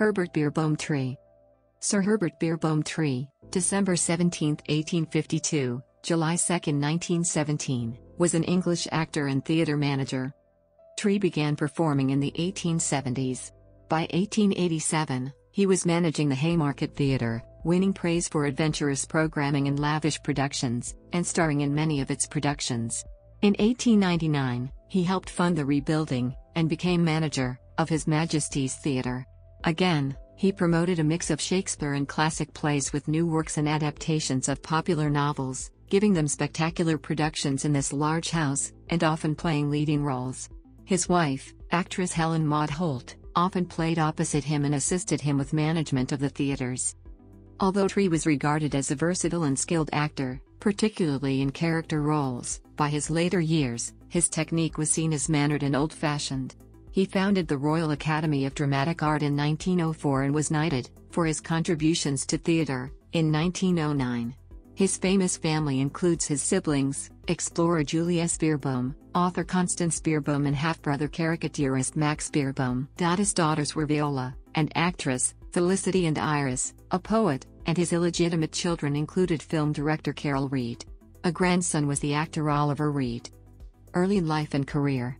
Herbert Beerbohm Tree. Sir Herbert Beerbohm Tree, December 17, 1852, July 2, 1917, was an English actor and theatre manager. Tree began performing in the 1870s. By 1887, he was managing the Haymarket Theatre, winning praise for adventurous programming and lavish productions, and starring in many of its productions. In 1899, he helped fund the rebuilding, and became manager, of His Majesty's Theatre. Again, he promoted a mix of Shakespeare and classic plays with new works and adaptations of popular novels, giving them spectacular productions in this large house, and often playing leading roles. His wife, actress Helen Maud Holt, often played opposite him and assisted him with management of the theaters. Although Tree was regarded as a versatile and skilled actor, particularly in character roles, by his later years, his technique was seen as mannered and old-fashioned. He founded the Royal Academy of Dramatic Art in 1904 and was knighted, for his contributions to theatre, in 1909. His famous family includes his siblings, explorer Julius Beerbohm, author Constance Beerbohm and half-brother caricaturist Max Beerbohm. His daughters were Viola, and actress, Felicity and Iris, a poet, and his illegitimate children included film director Carol Reed. A grandson was the actor Oliver Reed. Early life and career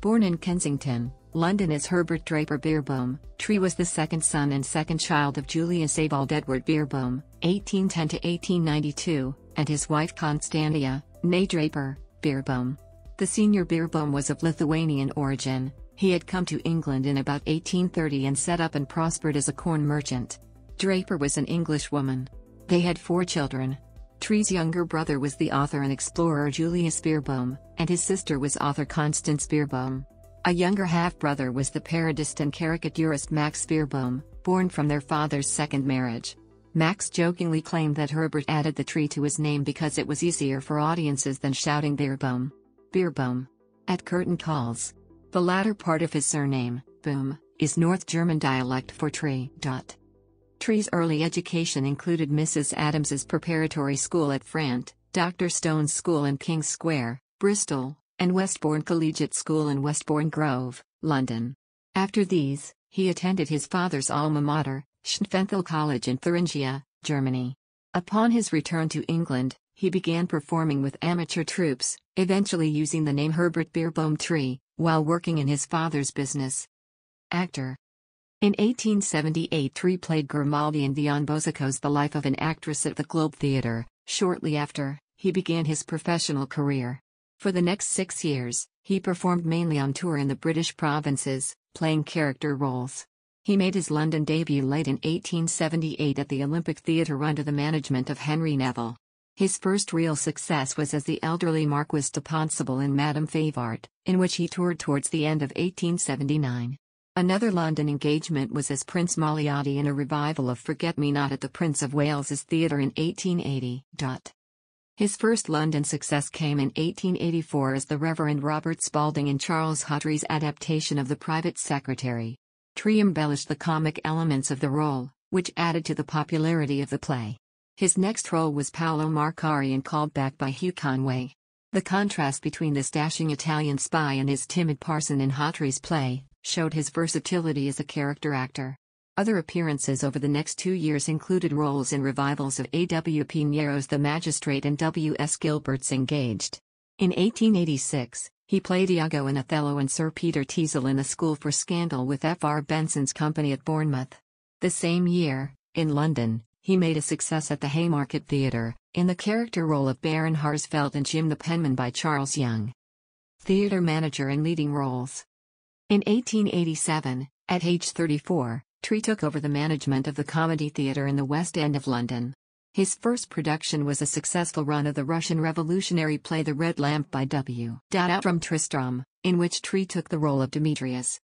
Born in Kensington, London as Herbert Draper Beerbohm, Tree was the second son and second child of Julius Abel Edward Beerbohm, 1810 1892, and his wife Constantia, née Draper, Beerbohm. The senior Beerbohm was of Lithuanian origin, he had come to England in about 1830 and set up and prospered as a corn merchant. Draper was an Englishwoman. They had four children, Tree's younger brother was the author and explorer Julius Beerbohm, and his sister was author Constance Beerbohm. A younger half-brother was the parodist and caricaturist Max Beerbohm, born from their father's second marriage. Max jokingly claimed that Herbert added the tree to his name because it was easier for audiences than shouting Beerbohm. Beerbohm. At curtain calls. The latter part of his surname, Boom, is North German dialect for tree. Dot. Tree's early education included Mrs. Adams's preparatory school at Frant, Dr. Stone's school in King's Square, Bristol, and Westbourne Collegiate School in Westbourne Grove, London. After these, he attended his father's alma mater, Schnfenthal College in Thuringia, Germany. Upon his return to England, he began performing with amateur troops, eventually using the name Herbert Beerbohm Tree, while working in his father's business. Actor in 1878 Tree played Grimaldi in Dion Bosico's The Life of an Actress at the Globe Theatre. Shortly after, he began his professional career. For the next six years, he performed mainly on tour in the British provinces, playing character roles. He made his London debut late in 1878 at the Olympic Theatre under the management of Henry Neville. His first real success was as the elderly Marquis de Ponsable in Madame Favart, in which he toured towards the end of 1879. Another London engagement was as Prince Maliati in a revival of Forget Me Not at the Prince of Wales's Theatre in 1880. His first London success came in 1884 as the Reverend Robert Spalding in Charles Hawtre's adaptation of The Private Secretary. Tree embellished the comic elements of the role, which added to the popularity of the play. His next role was Paolo Marcari in Called Back by Hugh Conway. The contrast between this dashing Italian spy and his timid parson in Hawtre's play showed his versatility as a character actor. Other appearances over the next two years included roles in revivals of A.W. Pinero's The Magistrate and W.S. Gilbert's Engaged. In 1886, he played Iago in Othello and Sir Peter Teasel in A School for Scandal with F.R. Benson's company at Bournemouth. The same year, in London, he made a success at the Haymarket Theatre, in the character role of Baron Harsfeld and Jim the Penman by Charles Young. Theatre manager in leading roles in 1887, at age 34, Tree took over the management of the Comedy Theatre in the West End of London. His first production was a successful run of the Russian revolutionary play The Red Lamp by W. Dada from Tristram, in which Tree took the role of Demetrius.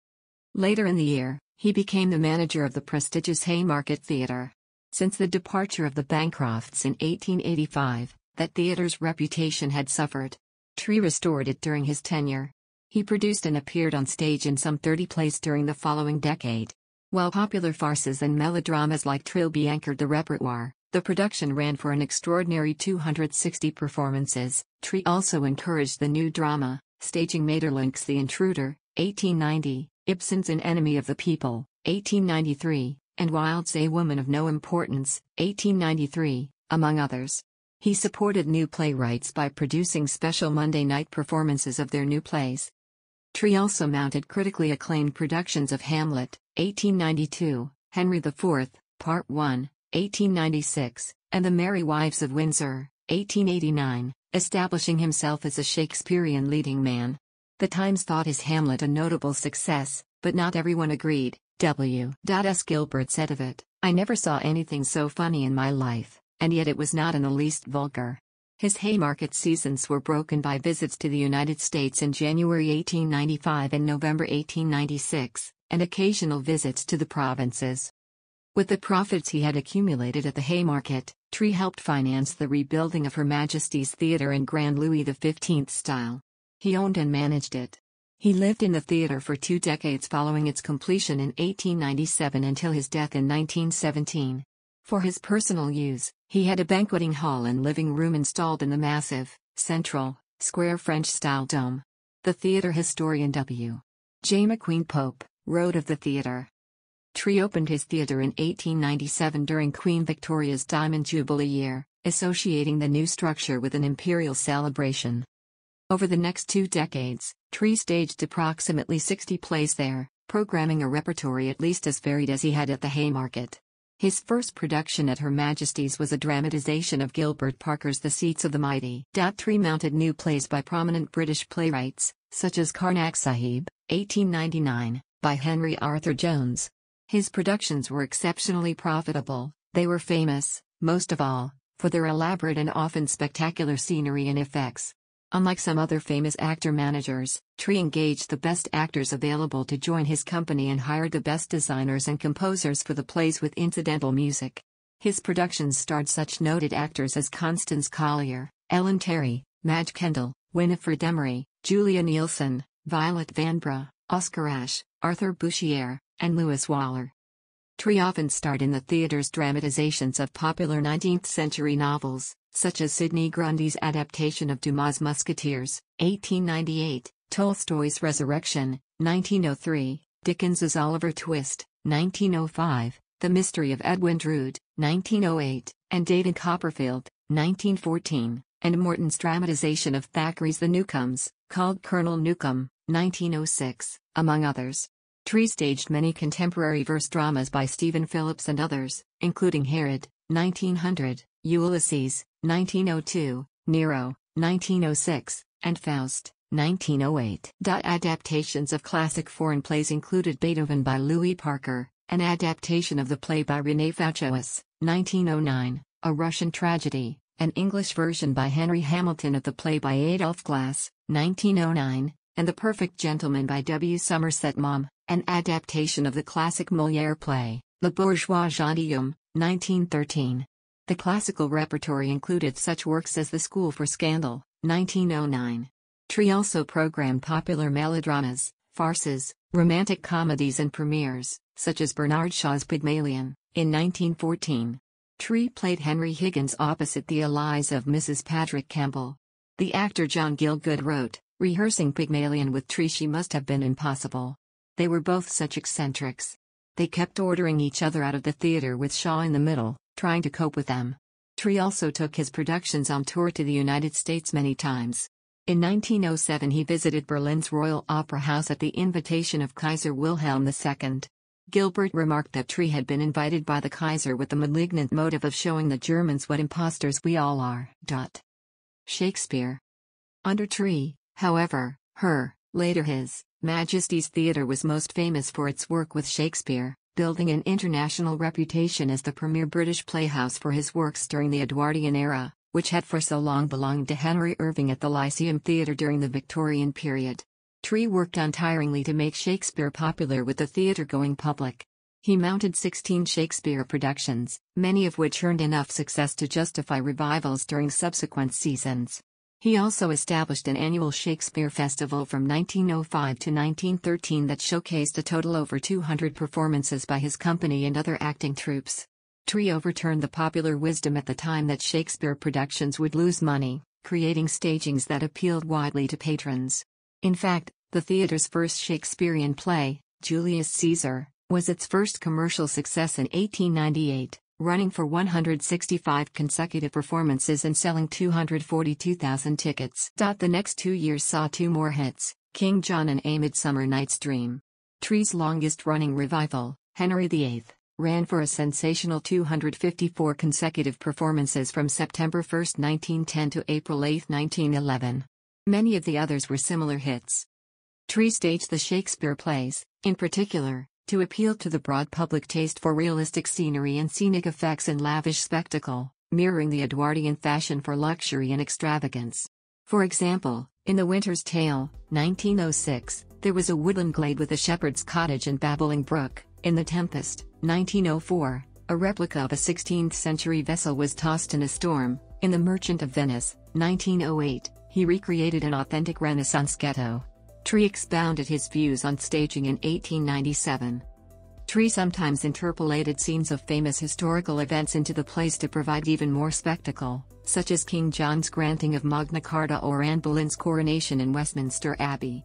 Later in the year, he became the manager of the prestigious Haymarket Theatre. Since the departure of the Bancrofts in 1885, that theatre's reputation had suffered. Tree restored it during his tenure. He produced and appeared on stage in some 30 plays during the following decade. While popular farces and melodramas like Trilby anchored the repertoire, the production ran for an extraordinary 260 performances. Tree also encouraged the new drama, staging Maeterlinck's The Intruder, 1890, Ibsen's An Enemy of the People, 1893, and Wilde's A Woman of No Importance, 1893, among others. He supported new playwrights by producing special Monday night performances of their new plays. Tree also mounted critically acclaimed productions of Hamlet, 1892, Henry IV, Part 1, 1896, and The Merry Wives of Windsor, 1889, establishing himself as a Shakespearean leading man. The Times thought his Hamlet a notable success, but not everyone agreed. W. S. Gilbert said of it, I never saw anything so funny in my life, and yet it was not in the least vulgar. His Haymarket seasons were broken by visits to the United States in January 1895 and November 1896, and occasional visits to the provinces. With the profits he had accumulated at the Haymarket, Tree helped finance the rebuilding of Her Majesty's Theatre in Grand Louis XV style. He owned and managed it. He lived in the theatre for two decades following its completion in 1897 until his death in 1917. For his personal use, he had a banqueting hall and living room installed in the massive, central, square French-style dome. The theater historian W. J. McQueen Pope wrote of the theater. Tree opened his theater in 1897 during Queen Victoria's Diamond Jubilee year, associating the new structure with an imperial celebration. Over the next two decades, Tree staged approximately 60 plays there, programming a repertory at least as varied as he had at the Haymarket. His first production at Her Majesty's was a dramatization of Gilbert Parker's The Seats of the Mighty. Three mounted new plays by prominent British playwrights, such as Karnak Sahib, 1899, by Henry Arthur Jones. His productions were exceptionally profitable, they were famous, most of all, for their elaborate and often spectacular scenery and effects. Unlike some other famous actor managers, Tree engaged the best actors available to join his company and hired the best designers and composers for the plays with incidental music. His productions starred such noted actors as Constance Collier, Ellen Terry, Madge Kendall, Winifred Emery, Julia Nielsen, Violet Vanbrugh, Oscar Ashe, Arthur Bouchier, and Louis Waller. Tree often starred in the theater's dramatizations of popular 19th century novels, such as Sidney Grundy's adaptation of Dumas' Musketeers, 1898, Tolstoy's Resurrection, 1903, Dickens's Oliver Twist, 1905, The Mystery of Edwin Drood, 1908, and David Copperfield, 1914, and Morton's dramatization of Thackeray's The Newcomes, called Colonel Newcome, 1906, among others. Tree staged many contemporary verse dramas by Stephen Phillips and others, including Herod, 1900, Ulysses, 1902, Nero, 1906, and Faust, 1908. Adaptations of classic foreign plays included Beethoven by Louis Parker, an adaptation of the play by René Fauchois, 1909, a Russian tragedy, an English version by Henry Hamilton of the play by Adolf Glass, 1909, and The Perfect Gentleman by W. Somerset Maugham, an adaptation of the classic Molière play, Le Bourgeois Gentilhomme, 1913. The classical repertory included such works as The School for Scandal, 1909. Tree also programmed popular melodramas, farces, romantic comedies and premieres, such as Bernard Shaw's Pygmalion, in 1914. Tree played Henry Higgins opposite the allies of Mrs. Patrick Campbell. The actor John Gilgood wrote, Rehearsing Pygmalion with Trishi must have been impossible. They were both such eccentrics. They kept ordering each other out of the theater with Shaw in the middle, trying to cope with them. Tree also took his productions on tour to the United States many times. In 1907 he visited Berlin's Royal Opera House at the invitation of Kaiser Wilhelm II. Gilbert remarked that Tree had been invited by the Kaiser with the malignant motive of showing the Germans what impostors we all are. Shakespeare. Under Tree, However, her, later his, Majesty's Theatre was most famous for its work with Shakespeare, building an international reputation as the premier British playhouse for his works during the Edwardian era, which had for so long belonged to Henry Irving at the Lyceum Theatre during the Victorian period. Tree worked untiringly to make Shakespeare popular with the theatre going public. He mounted 16 Shakespeare productions, many of which earned enough success to justify revivals during subsequent seasons. He also established an annual Shakespeare Festival from 1905 to 1913 that showcased a total over 200 performances by his company and other acting troupes. Tree overturned the popular wisdom at the time that Shakespeare productions would lose money, creating stagings that appealed widely to patrons. In fact, the theater's first Shakespearean play, Julius Caesar, was its first commercial success in 1898 running for 165 consecutive performances and selling 242,000 tickets. The next two years saw two more hits, King John and A Midsummer Night's Dream. Tree's longest-running revival, Henry VIII, ran for a sensational 254 consecutive performances from September 1, 1910 to April 8, 1911. Many of the others were similar hits. Tree staged the Shakespeare plays, in particular, to appeal to the broad public taste for realistic scenery and scenic effects and lavish spectacle, mirroring the Edwardian fashion for luxury and extravagance. For example, in The Winter's Tale, 1906, there was a woodland glade with a shepherd's cottage and babbling brook. In The Tempest, 1904, a replica of a 16th century vessel was tossed in a storm. In The Merchant of Venice, 1908, he recreated an authentic Renaissance ghetto. Tree expounded his views on staging in 1897. Tree sometimes interpolated scenes of famous historical events into the plays to provide even more spectacle, such as King John's granting of Magna Carta or Anne Boleyn's coronation in Westminster Abbey.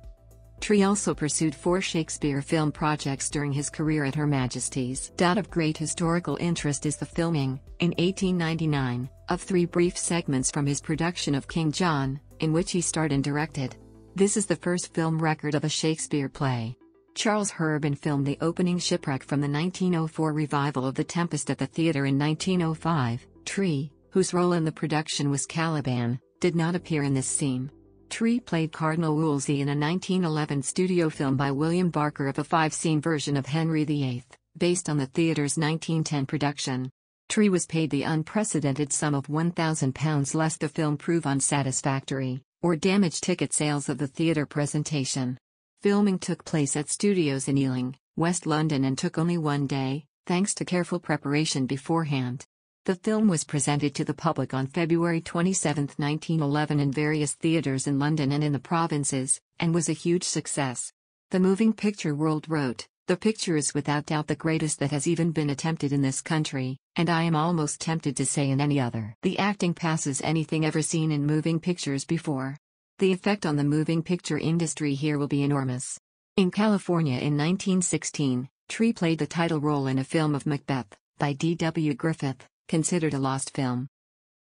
Tree also pursued four Shakespeare film projects during his career at Her Majesty's. Doubt of great historical interest is the filming, in 1899, of three brief segments from his production of King John, in which he starred and directed. This is the first film record of a Shakespeare play. Charles Herbin filmed the opening shipwreck from the 1904 revival of The Tempest at the theater in 1905. Tree, whose role in the production was Caliban, did not appear in this scene. Tree played Cardinal Wolsey in a 1911 studio film by William Barker of a five-scene version of Henry VIII, based on the theater's 1910 production. Tree was paid the unprecedented sum of £1,000 lest the film prove unsatisfactory or damage ticket sales of the theatre presentation. Filming took place at studios in Ealing, West London and took only one day, thanks to careful preparation beforehand. The film was presented to the public on February 27, 1911 in various theatres in London and in the provinces, and was a huge success. The Moving Picture World wrote, the picture is without doubt the greatest that has even been attempted in this country, and I am almost tempted to say in any other. The acting passes anything ever seen in moving pictures before. The effect on the moving picture industry here will be enormous. In California in 1916, Tree played the title role in a film of Macbeth, by D.W. Griffith, considered a lost film.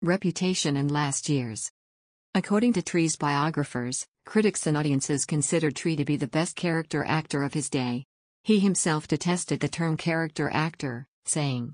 Reputation and Last Years According to Tree's biographers, critics and audiences considered Tree to be the best character actor of his day. He himself detested the term character actor, saying,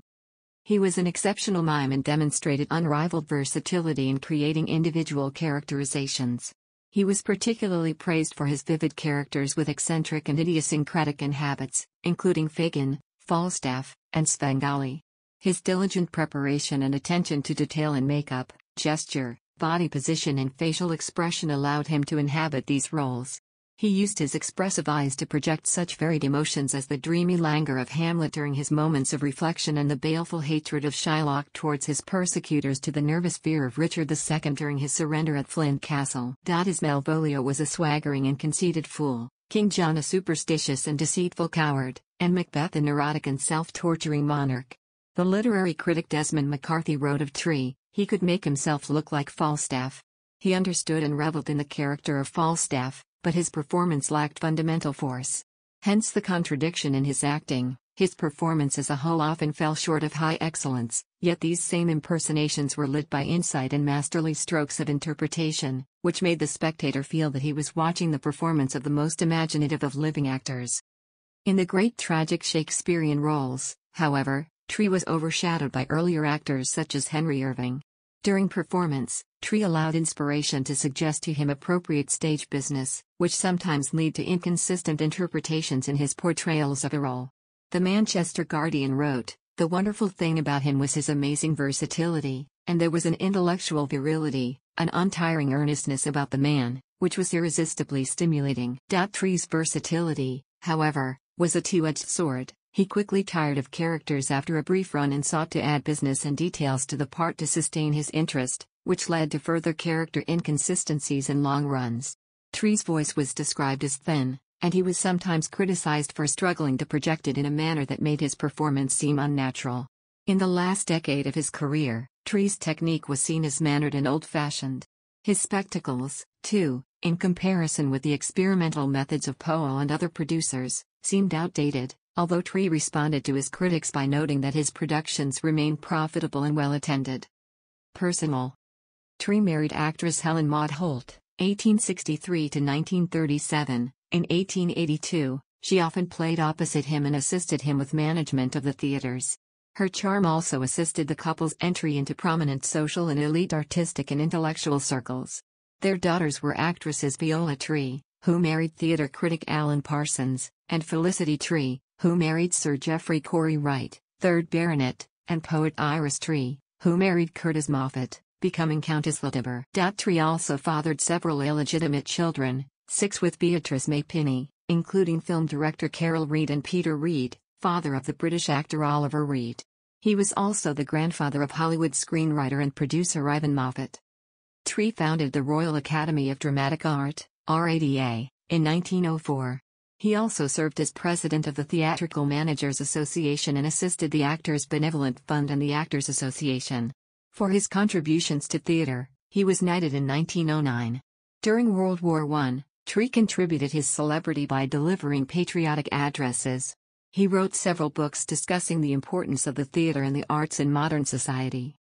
He was an exceptional mime and demonstrated unrivaled versatility in creating individual characterizations. He was particularly praised for his vivid characters with eccentric and idiosyncratic inhabits, including Fagin, Falstaff, and Svengali. His diligent preparation and attention to detail in makeup, gesture, body position, and facial expression allowed him to inhabit these roles. He used his expressive eyes to project such varied emotions as the dreamy languor of Hamlet during his moments of reflection and the baleful hatred of Shylock towards his persecutors to the nervous fear of Richard II during his surrender at Flint Castle. His Malvolio was a swaggering and conceited fool, King John a superstitious and deceitful coward, and Macbeth a neurotic and self-torturing monarch. The literary critic Desmond McCarthy wrote of Tree, he could make himself look like Falstaff. He understood and reveled in the character of Falstaff, but his performance lacked fundamental force. Hence the contradiction in his acting. His performance as a whole often fell short of high excellence, yet these same impersonations were lit by insight and masterly strokes of interpretation, which made the spectator feel that he was watching the performance of the most imaginative of living actors. In the great tragic Shakespearean roles, however, Tree was overshadowed by earlier actors such as Henry Irving, during performance, Tree allowed inspiration to suggest to him appropriate stage business, which sometimes lead to inconsistent interpretations in his portrayals of a role. The Manchester Guardian wrote, The wonderful thing about him was his amazing versatility, and there was an intellectual virility, an untiring earnestness about the man, which was irresistibly stimulating. Tree's versatility, however, was a two-edged sword. He quickly tired of characters after a brief run and sought to add business and details to the part to sustain his interest, which led to further character inconsistencies and long runs. Tree's voice was described as thin, and he was sometimes criticized for struggling to project it in a manner that made his performance seem unnatural. In the last decade of his career, Tree's technique was seen as mannered and old fashioned. His spectacles, too, in comparison with the experimental methods of Poe and other producers, seemed outdated, although Tree responded to his critics by noting that his productions remained profitable and well attended. Personal Tree married actress Helen Maud Holt, 1863 to 1937. In 1882, she often played opposite him and assisted him with management of the theaters. Her charm also assisted the couple's entry into prominent social and elite artistic and intellectual circles. Their daughters were actresses Viola Tree, who married theater critic Alan Parsons, and Felicity Tree, who married Sir Geoffrey Corey Wright, 3rd Baronet, and poet Iris Tree, who married Curtis Moffat, becoming Countess Latimer. Tree also fathered several illegitimate children, six with Beatrice May Pinney, including film director Carol Reed and Peter Reed, father of the British actor Oliver Reed. He was also the grandfather of Hollywood screenwriter and producer Ivan Moffat. Tree founded the Royal Academy of Dramatic Art, RADA, in 1904, he also served as president of the Theatrical Managers Association and assisted the Actors Benevolent Fund and the Actors Association. For his contributions to theater, he was knighted in 1909. During World War I, Tree contributed his celebrity by delivering patriotic addresses. He wrote several books discussing the importance of the theater and the arts in modern society.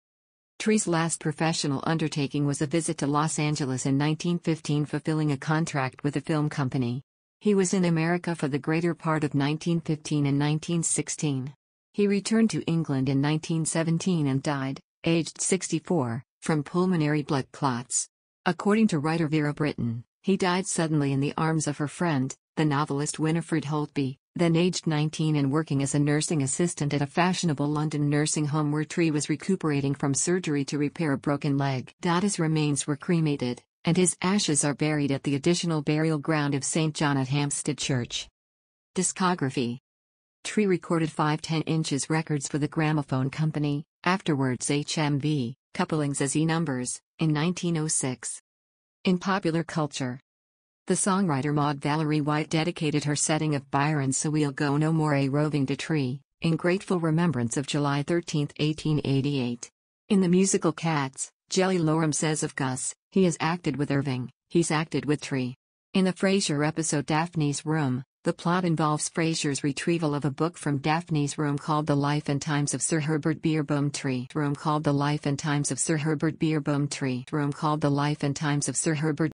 Tree's last professional undertaking was a visit to Los Angeles in 1915 fulfilling a contract with a film company. He was in America for the greater part of 1915 and 1916. He returned to England in 1917 and died, aged 64, from pulmonary blood clots. According to writer Vera Brittain, he died suddenly in the arms of her friend, the novelist Winifred Holtby, then aged 19 and working as a nursing assistant at a fashionable London nursing home where Tree was recuperating from surgery to repair a broken leg. Dada's remains were cremated and his ashes are buried at the additional burial ground of St. John at Hampstead Church. Discography Tree recorded five ten inches records for the Gramophone Company, afterwards HMV, couplings as E numbers, in 1906. In popular culture, the songwriter Maud Valerie White dedicated her setting of Byron's So We'll Go No More A Roving to Tree, in grateful remembrance of July 13, 1888. In the musical Cats, Jelly Lorem says of Gus, he has acted with Irving, he's acted with Tree. In the Frasier episode Daphne's Room, the plot involves Frasier's retrieval of a book from Daphne's room called The Life and Times of Sir Herbert Beerbohm Tree. Room called The Life and Times of Sir Herbert Beerbohm Tree. Room called The Life and Times of Sir Herbert